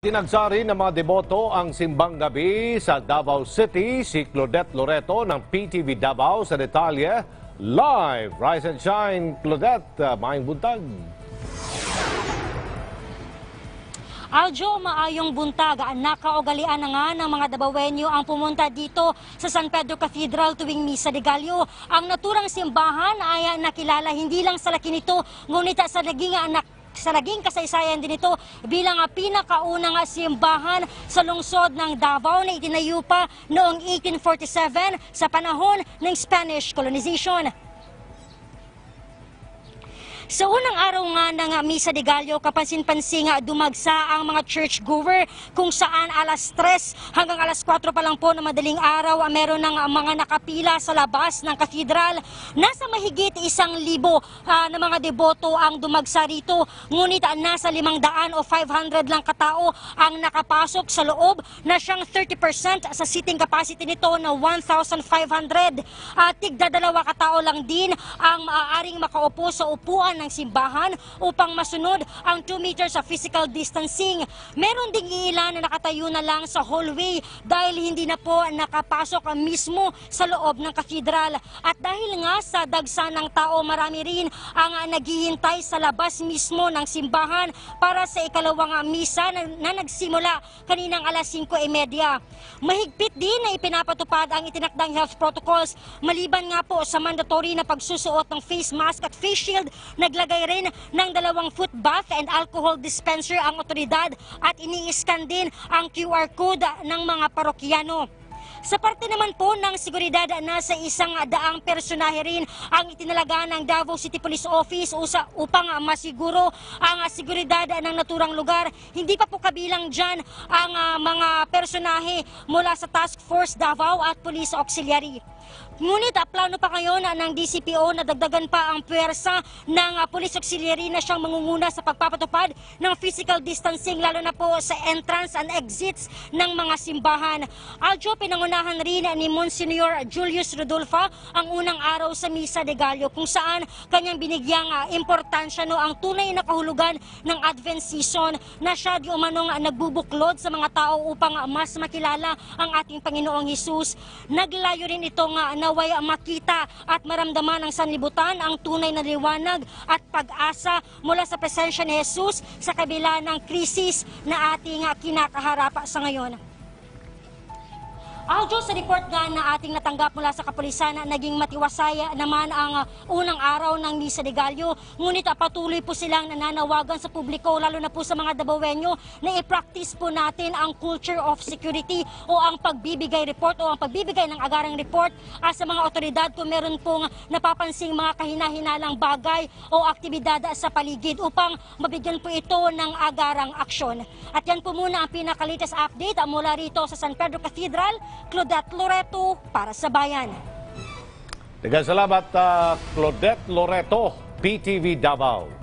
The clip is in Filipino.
Dinagsari ng mga deboto ang simbang gabi sa Davao City. Si Claudette Loreto ng PTV Davao sa detalye. Live! Rise and shine, Claudette. Uh, maayong buntag. Aljo, maayong buntag. Nakaugalian na nga ng mga Dabawenyo ang pumunta dito sa San Pedro Cathedral tuwing Misa de Gallo. Ang naturang simbahan ay nakilala hindi lang sa laki nito, ngunit sa naging anak sa naging kasaysayan din ito bilang pinakaunang simbahan sa lungsod ng Davao na itinayo pa noong 1847 sa panahon ng Spanish colonization. Sa unang araw nga ng Misa de Gallo, kapansin-pansin nga dumagsa ang mga church churchgoer kung saan alas 3 hanggang alas 4 pa lang po na madaling araw ah, meron ng mga nakapila sa labas ng katedral. Nasa mahigit isang libo uh, na mga deboto ang dumagsa rito. Ngunit ah, nasa 500 o 500 lang katao ang nakapasok sa loob na siyang 30% sa seating capacity nito na 1,500. At uh, tigdadalawa katao lang din ang maaaring makaupo sa upuan ng simbahan upang masunod ang 2 meters of physical distancing. Meron ding ilan na nakatayo na lang sa hallway dahil hindi na po nakapasok mismo sa loob ng katedral. At dahil nga sa dagsa ng tao, marami rin ang naghihintay sa labas mismo ng simbahan para sa ikalawang misa na, na nagsimula kaninang alas 5.30. E Mahigpit din na ipinapatupad ang itinakdang health protocols maliban nga po sa mandatory na pagsusuot ng face mask at face shield na Naglagay rin ng dalawang foot bath and alcohol dispenser ang otoridad at iniiskan din ang QR code ng mga parokyano. Sa parte naman po ng seguridad, nasa isang daang personahe rin ang itinalaga ng Davao City Police Office upang ah, masiguro ang ah, seguridad ng naturang lugar. Hindi pa po kabilang dyan ang ah, mga personahe mula sa Task Force Davao at Police Auxiliary. Ngunit uh, plano pa ngayon na ng DCPO na dagdagan pa ang pwersa ng Police Auxiliary na siyang mangunguna sa pagpapatupad ng physical distancing lalo na po sa entrance and exits ng mga simbahan. Aljo, pinangunan Pinangunahan rin ni Monsignor Julius Rodolfa ang unang araw sa Misa de Gallo kung saan kanyang binigyang ah, importansya no ang tunay na kahulugan ng Advent season na siya di umanong nagbubuklod sa mga tao upang ah, mas makilala ang ating Panginoong Hesus. Naglayo rin ito itong naway makita at maramdaman ng sanlibutan ang tunay na liwanag at pag-asa mula sa presensya ni Hesus sa kabila ng krisis na ating ah, kinakaharap sa ngayon. Audio sa report nga na ating natanggap mula sa kapulisan na naging matiwasaya naman ang uh, unang araw ng Misa de Gallo. Ngunit ah, patuloy po silang nananawagan sa publiko lalo na po sa mga Dabawenyo na i-practice po natin ang culture of security o ang pagbibigay report o ang pagbibigay ng agarang report uh, sa mga otoridad kung meron pong napapansing mga kahinahinalang bagay o aktibidad sa paligid upang mabigyan po ito ng agarang aksyon. At yan po muna ang pinakalitas update mula rito sa San Pedro Cathedral Claudette Loreto para sa bayan. Dagan salamat uh, Claudette Loreto, PTV Davao.